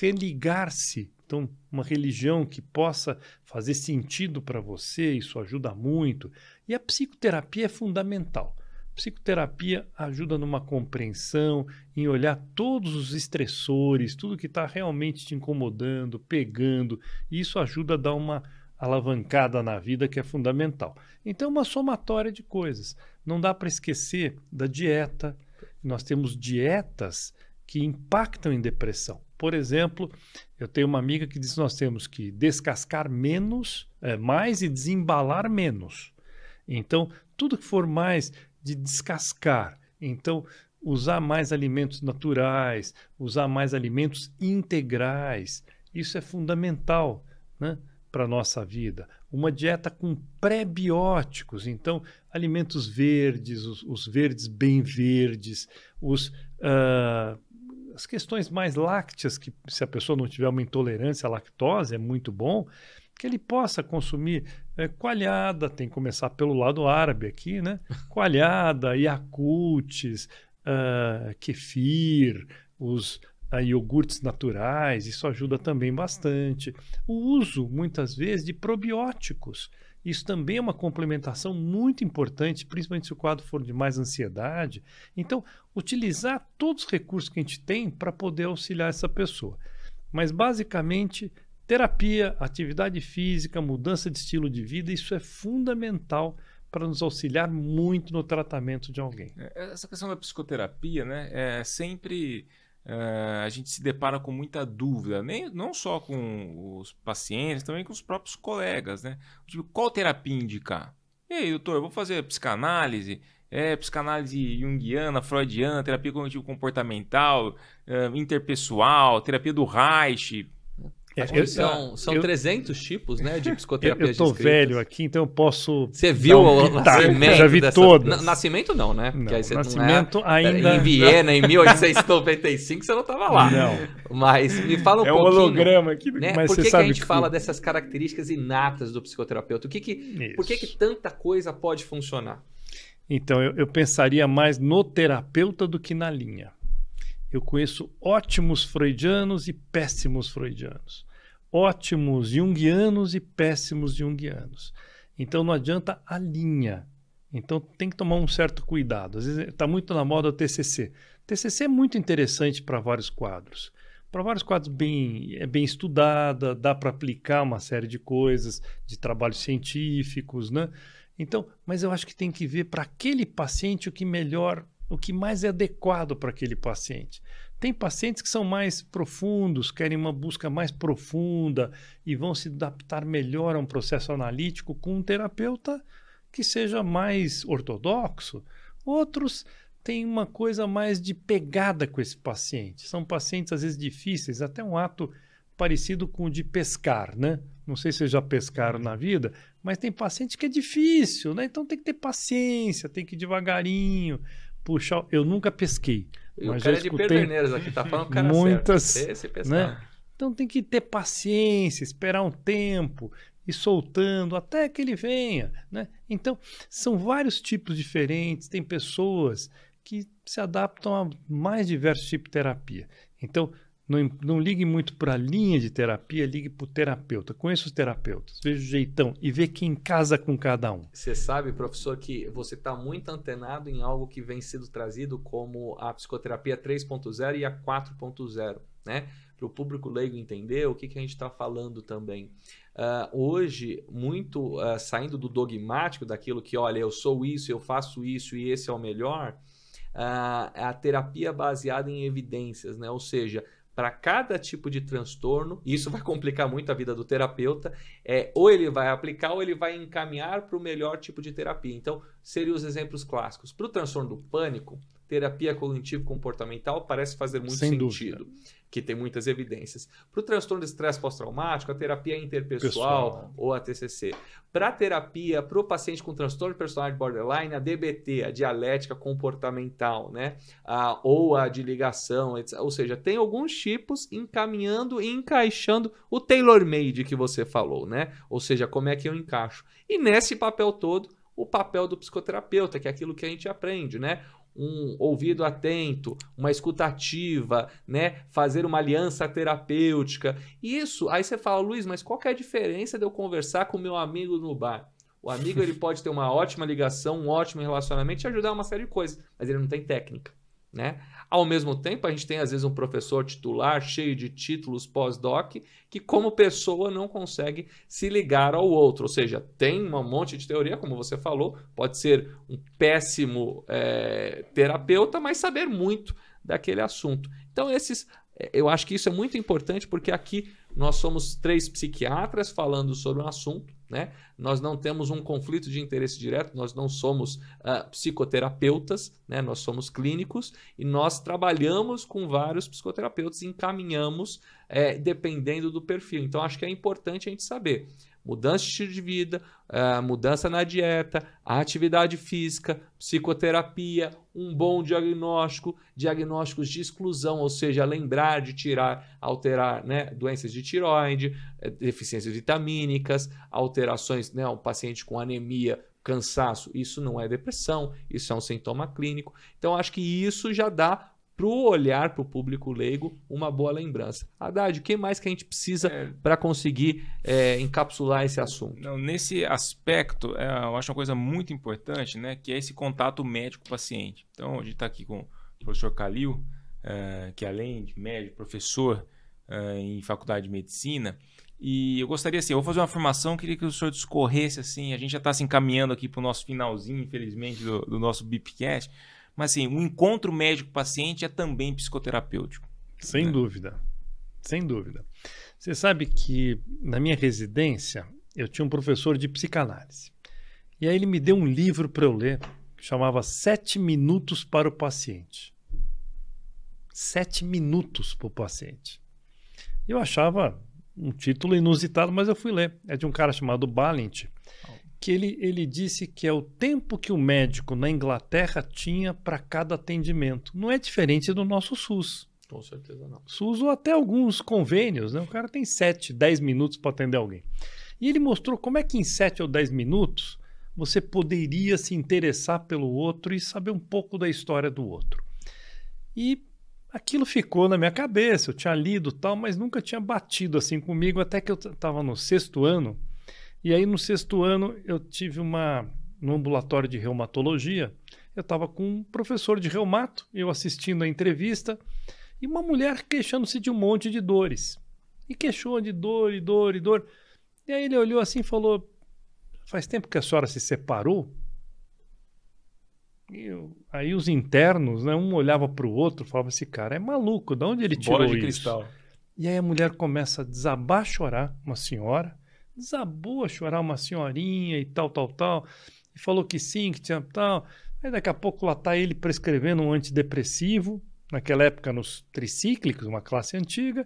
Speaker 2: Religar-se, então, uma religião que possa fazer sentido para você, isso ajuda muito. E a psicoterapia é fundamental. psicoterapia ajuda numa compreensão, em olhar todos os estressores, tudo que está realmente te incomodando, pegando, e isso ajuda a dar uma alavancada na vida que é fundamental. Então, uma somatória de coisas. Não dá para esquecer da dieta. Nós temos dietas que impactam em depressão. Por exemplo, eu tenho uma amiga que diz que nós temos que descascar menos, é, mais e desembalar menos. Então, tudo que for mais de descascar. Então, usar mais alimentos naturais, usar mais alimentos integrais. Isso é fundamental, né? para a nossa vida. Uma dieta com pré-bióticos, então alimentos verdes, os, os, verdes bem verdes, os, uh, as questões mais lácteas, que se a pessoa não tiver uma intolerância à lactose, é muito bom que ele possa consumir é, coalhada, tem que começar pelo lado árabe aqui, né? Coalhada, iacutes, uh, kefir, os a iogurtes naturais, isso ajuda também bastante. O uso, muitas vezes, de probióticos. Isso também é uma complementação muito importante, principalmente se o quadro for de mais ansiedade. Então, utilizar todos os recursos que a gente tem para poder auxiliar essa pessoa. Mas, basicamente, terapia, atividade física, mudança de estilo de vida, isso é fundamental para nos auxiliar muito no tratamento de alguém.
Speaker 3: É, essa questão da psicoterapia, né, é sempre Uh, a gente se depara com muita dúvida, nem, não só com os pacientes, também com os próprios colegas, né? Tipo, qual terapia indicar? Ei, doutor, vou fazer psicanálise, é, psicanálise junguiana, freudiana, terapia cognitivo-comportamental, uh, interpessoal, terapia do Reich, é, eu, são são eu, 300
Speaker 1: tipos né, de
Speaker 3: psicoterapia. Eu estou velho
Speaker 2: aqui, então eu posso. Você viu um o nascimento? Já vi dessa... N
Speaker 3: nascimento não,
Speaker 1: né? Não, nascimento não é... ainda. Em Viena, em 1895, você não estava lá. Não. Mas me fala um é pouquinho. É um holograma aqui, né? mas Por que, que a gente que... fala dessas características inatas do psicoterapeuta? O que que, por que, que tanta coisa pode funcionar?
Speaker 2: Então, eu, eu pensaria mais no terapeuta do que na linha. Eu conheço ótimos freudianos e péssimos freudianos. Ótimos junguianos e péssimos junguianos. Então não adianta a linha. Então tem que tomar um certo cuidado. Às vezes está muito na moda o TCC. TCC é muito interessante para vários quadros. Para vários quadros bem, é bem estudada, dá para aplicar uma série de coisas, de trabalhos científicos, né? Então, mas eu acho que tem que ver para aquele paciente o que melhor o que mais é adequado para aquele paciente. Tem pacientes que são mais profundos, querem uma busca mais profunda e vão se adaptar melhor a um processo analítico com um terapeuta que seja mais ortodoxo. Outros têm uma coisa mais de pegada com esse paciente. São pacientes às vezes difíceis, até um ato parecido com o de pescar, né? Não sei se vocês já pescaram na vida, mas tem paciente que é difícil, né? Então tem que ter paciência, tem que ir devagarinho puxar. Eu nunca pesquei. E mas o cara já é de aqui, tá falando cara é muitas, certo. É né? Então tem que ter paciência, esperar um tempo e soltando até que ele venha, né? Então são vários tipos diferentes. Tem pessoas que se adaptam a mais diversos tipos de terapia. Então não, não ligue muito para a linha de terapia, ligue para o terapeuta. Conheça os terapeutas, veja o jeitão e vê quem casa com cada um.
Speaker 1: Você sabe, professor, que você está muito antenado em algo que vem sendo trazido como a psicoterapia 3.0 e a 4.0, né? Para o público leigo entender o que, que a gente está falando também. Uh, hoje, muito uh, saindo do dogmático daquilo que, olha, eu sou isso, eu faço isso e esse é o melhor, uh, a terapia é baseada em evidências, né? Ou seja, para cada tipo de transtorno, e isso vai complicar muito a vida do terapeuta, é, ou ele vai aplicar ou ele vai encaminhar para o melhor tipo de terapia. Então, seriam os exemplos clássicos. Para o transtorno do pânico, terapia cognitivo-comportamental parece fazer muito Sem sentido, dúvida. que tem muitas evidências. Para o transtorno de estresse pós-traumático, a terapia interpessoal Pessoal. ou a TCC. Para terapia, para o paciente com transtorno de personalidade borderline, a DBT, a dialética comportamental, né? A, ou a de ligação, etc. ou seja, tem alguns tipos encaminhando e encaixando o tailor-made que você falou, né? Ou seja, como é que eu encaixo. E nesse papel todo, o papel do psicoterapeuta, que é aquilo que a gente aprende, né? um ouvido atento, uma escutativa, né? Fazer uma aliança terapêutica. Isso, aí você fala, Luiz, mas qual que é a diferença de eu conversar com meu amigo no bar? O amigo ele pode ter uma ótima ligação, um ótimo relacionamento e ajudar uma série de coisas, mas ele não tem técnica, né? Ao mesmo tempo, a gente tem às vezes um professor titular cheio de títulos pós-doc que, como pessoa, não consegue se ligar ao outro. Ou seja, tem um monte de teoria, como você falou, pode ser um péssimo é, terapeuta, mas saber muito daquele assunto. Então, esses, é, eu acho que isso é muito importante porque aqui nós somos três psiquiatras falando sobre um assunto né? Nós não temos um conflito de interesse direto, nós não somos uh, psicoterapeutas, né? nós somos clínicos e nós trabalhamos com vários psicoterapeutas e encaminhamos é, dependendo do perfil. Então, acho que é importante a gente saber mudança de estilo de vida, é, mudança na dieta, atividade física, psicoterapia, um bom diagnóstico, diagnósticos de exclusão, ou seja, lembrar de tirar, alterar né, doenças de tiroide, é, deficiências vitamínicas, alterações, né, o paciente com anemia cansaço, isso não é depressão, isso é um sintoma clínico. Então, acho que isso já dá para o olhar para o público leigo uma boa lembrança. Haddad, o que mais que a gente precisa é... para conseguir é, encapsular esse assunto? Não,
Speaker 3: nesse aspecto, é, eu acho uma coisa muito importante, né, que é esse contato médico-paciente. Então, a gente está aqui com o professor Calil, é, que além de médico, professor é, em faculdade de medicina, e eu gostaria, assim, eu vou fazer uma formação, queria que o senhor discorresse, assim, a gente já está se assim, encaminhando aqui para o nosso finalzinho, infelizmente, do, do nosso Bipcast,
Speaker 2: mas assim, o encontro médico-paciente é também psicoterapêutico. Sem né? dúvida. Sem dúvida. Você sabe que na minha residência eu tinha um professor de psicanálise. E aí ele me deu um livro para eu ler que chamava Sete Minutos para o Paciente. Sete minutos para o paciente. Eu achava um título inusitado, mas eu fui ler. É de um cara chamado Balint que ele, ele disse que é o tempo que o médico na Inglaterra tinha para cada atendimento. Não é diferente do nosso SUS.
Speaker 1: Com certeza não.
Speaker 2: SUS ou até alguns convênios, né? O cara tem 7, 10 minutos para atender alguém. E ele mostrou como é que em 7 ou 10 minutos você poderia se interessar pelo outro e saber um pouco da história do outro. E aquilo ficou na minha cabeça, eu tinha lido tal, mas nunca tinha batido assim comigo, até que eu estava no sexto ano e aí, no sexto ano, eu tive uma. no ambulatório de reumatologia, eu estava com um professor de reumato, eu assistindo a entrevista, e uma mulher queixando-se de um monte de dores. E queixou de dor, e dor, e dor. E aí ele olhou assim e falou: Faz tempo que a senhora se separou? Eu, aí os internos, né, um olhava para o outro, falava: esse cara é maluco, de onde ele tirou Bola de isso? cristal. E aí a mulher começa a desabar chorar, uma senhora, desabou a chorar uma senhorinha e tal, tal, tal, e falou que sim, que tinha tal. Aí daqui a pouco lá está ele prescrevendo um antidepressivo, naquela época nos tricíclicos, uma classe antiga.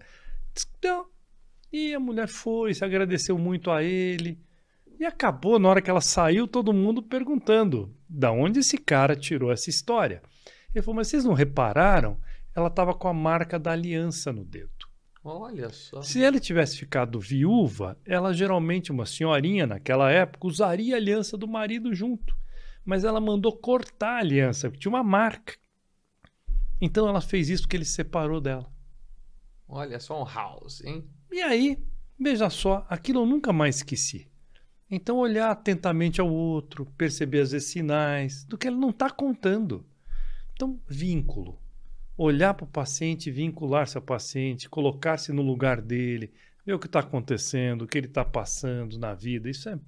Speaker 2: E a mulher foi, se agradeceu muito a ele. E acabou, na hora que ela saiu, todo mundo perguntando da onde esse cara tirou essa história. Ele falou, mas vocês não repararam? Ela estava com a marca da aliança no dedo.
Speaker 1: Olha só.
Speaker 2: Se ela tivesse ficado viúva, ela geralmente, uma senhorinha naquela época, usaria a aliança do marido junto. Mas ela mandou cortar a aliança, porque tinha uma marca. Então ela fez isso porque ele separou dela. Olha
Speaker 1: só um house, hein?
Speaker 2: E aí, veja só, aquilo eu nunca mais esqueci. Então olhar atentamente ao outro, perceber às vezes sinais do que ele não está contando. Então, vínculo olhar para o paciente, vincular-se ao paciente, colocar-se no lugar dele, ver o que está acontecendo, o que ele está passando na vida. Isso é,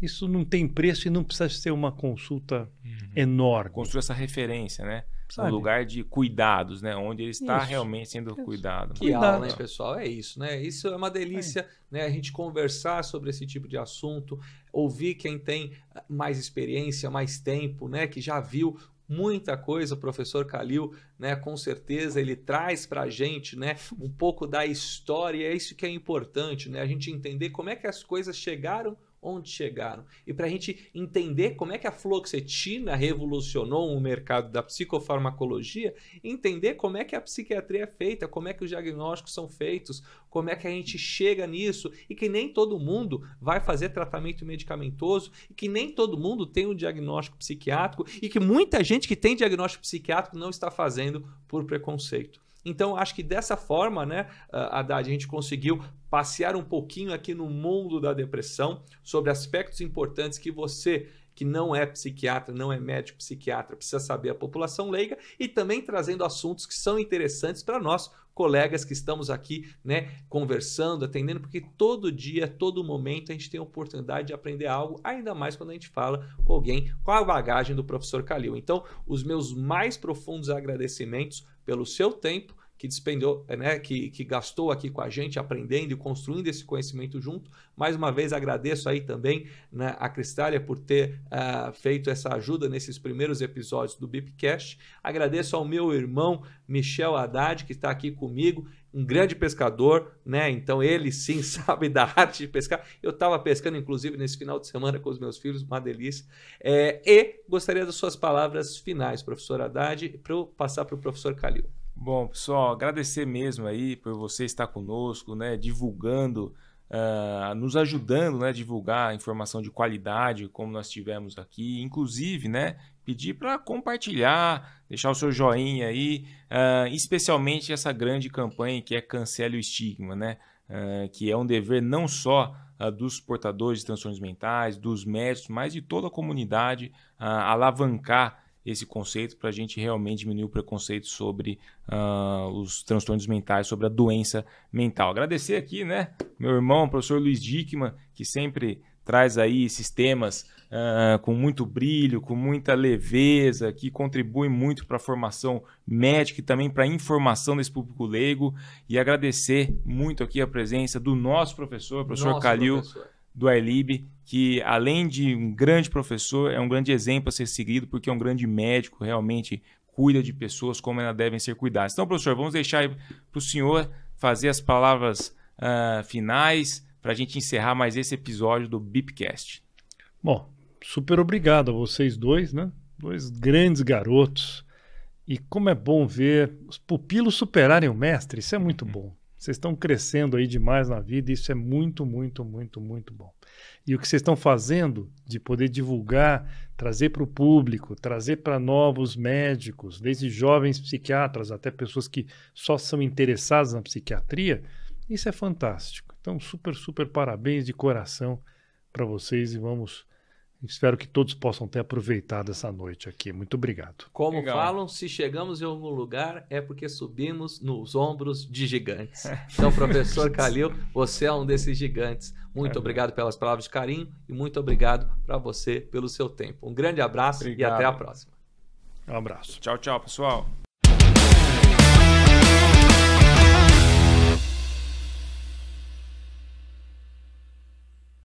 Speaker 2: isso não tem preço e não precisa ser uma consulta uhum. enorme. Construir essa
Speaker 3: referência, né? Sabe? Um lugar de cuidados, né? Onde ele está isso. realmente sendo isso. cuidado. Que Cuidado. aula, né, pessoal? É isso,
Speaker 1: né? Isso é uma é. delícia, é. né? A gente conversar sobre esse tipo de assunto, ouvir quem tem mais experiência, mais tempo, né? Que já viu muita coisa. O professor Calil, né, com certeza, ele traz para a gente né, um pouco da história, e é isso que é importante, né, a gente entender como é que as coisas chegaram onde chegaram. E para a gente entender como é que a fluoxetina revolucionou o mercado da psicofarmacologia, entender como é que a psiquiatria é feita, como é que os diagnósticos são feitos, como é que a gente chega nisso e que nem todo mundo vai fazer tratamento medicamentoso e que nem todo mundo tem um diagnóstico psiquiátrico e que muita gente que tem diagnóstico psiquiátrico não está fazendo por preconceito. Então, acho que dessa forma, né, Haddad, a gente conseguiu passear um pouquinho aqui no mundo da depressão sobre aspectos importantes que você que não é psiquiatra, não é médico psiquiatra, precisa saber a população leiga e também trazendo assuntos que são interessantes para nós, colegas que estamos aqui, né, conversando, atendendo, porque todo dia, todo momento a gente tem a oportunidade de aprender algo, ainda mais quando a gente fala com alguém com a bagagem do professor Calil. Então, os meus mais profundos agradecimentos pelo seu tempo que despendeu, eh, né, que, que gastou aqui com a gente, aprendendo e construindo esse conhecimento junto. Mais uma vez agradeço aí também né, a Cristália por ter uh, feito essa ajuda nesses primeiros episódios do Bipcast. Agradeço ao meu irmão Michel Haddad, que está aqui comigo um grande pescador, né? Então ele sim sabe da arte de pescar. Eu estava pescando, inclusive, nesse final de semana com os meus filhos, uma delícia. É, e gostaria das suas palavras finais, professor Haddad, para eu passar para o professor Calil.
Speaker 3: Bom, pessoal, agradecer mesmo aí por você estar conosco, né, divulgando, uh, nos ajudando, né, a divulgar informação de qualidade, como nós tivemos aqui, inclusive, né, pedir para compartilhar, deixar o seu joinha aí, uh, especialmente essa grande campanha que é Cancele o Estigma, né, uh, que é um dever não só dos portadores de transtornos mentais, dos médicos, mas de toda a comunidade alavancar esse conceito para a gente realmente diminuir o preconceito sobre uh, os transtornos mentais, sobre a doença mental. Agradecer aqui, né, meu irmão, professor Luiz Dickman, que sempre traz aí esses temas uh, com muito brilho, com muita leveza, que contribui muito para a formação médica e também para a informação desse público leigo. E agradecer muito aqui a presença do nosso professor, professor nosso Calil. Professor do Ailib, que além de um grande professor, é um grande exemplo a ser seguido, porque é um grande médico, realmente cuida de pessoas como elas devem ser cuidadas. Então, professor, vamos deixar para o senhor fazer as palavras uh, finais para a gente encerrar mais esse episódio do Bipcast.
Speaker 2: Bom, super obrigado a vocês dois, né? Dois grandes garotos. E como é bom ver os pupilos superarem o mestre, isso é muito bom. Vocês estão crescendo aí demais na vida, e isso é muito, muito, muito, muito bom. E o que vocês estão fazendo de poder divulgar, trazer para o público, trazer para novos médicos, desde jovens psiquiatras até pessoas que só são interessadas na psiquiatria, isso é fantástico. Então, super, super parabéns de coração para vocês e vamos Espero que todos possam ter aproveitado essa noite aqui. Muito obrigado.
Speaker 1: Como Legal. falam, se chegamos em algum lugar é porque subimos nos ombros de gigantes. Então, professor Calil, você é um desses gigantes. Muito é. Né? obrigado pelas palavras de carinho e muito obrigado para você pelo seu tempo. Um grande abraço obrigado. e até a próxima. Um abraço.
Speaker 3: Tchau, tchau, pessoal.